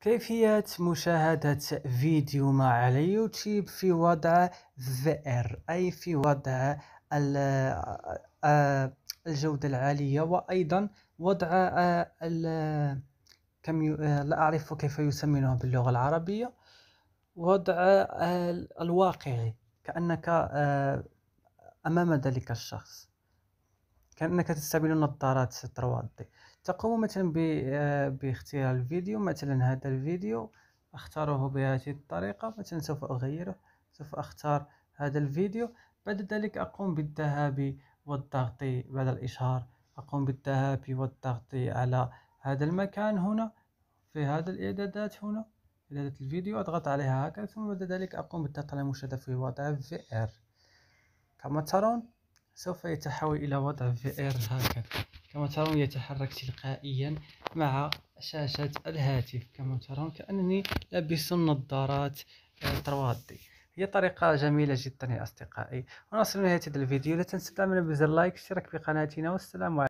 كيفية مشاهدة فيديو ما على في وضع VR أي في وضع آه، آه، الجودة العالية وأيضا وضع آه، كم لا أعرف كيف يسمونه باللغة العربية وضع الواقعي كأنك أمام ذلك الشخص كانك تستعمل نظارات ستر 3 تقوم مثلا آه، باختيار الفيديو مثلا هذا الفيديو اختاره بهذه الطريقه مثلا سوف اغيره سوف اختار هذا الفيديو بعد ذلك اقوم بالذهاب والضغط بعد الاشهار اقوم بالذهاب والضغط على هذا المكان هنا في هذا الاعدادات هنا اعدادات الفيديو اضغط عليها هكذا ثم بعد ذلك اقوم بالضغط على مشاهده في وضع في ار كما ترون سوف يتحول إلى وضع VR هكذا كما ترون يتحرك تلقائيا مع شاشة الهاتف كما ترون كأنني لابس نظارات آه، تروادي هي طريقة جميلة جدا يا أصدقائي ونصل نهاية الفيديو لا تنسوا تعملوا بزر لايك في بقناتنا والسلام عليكم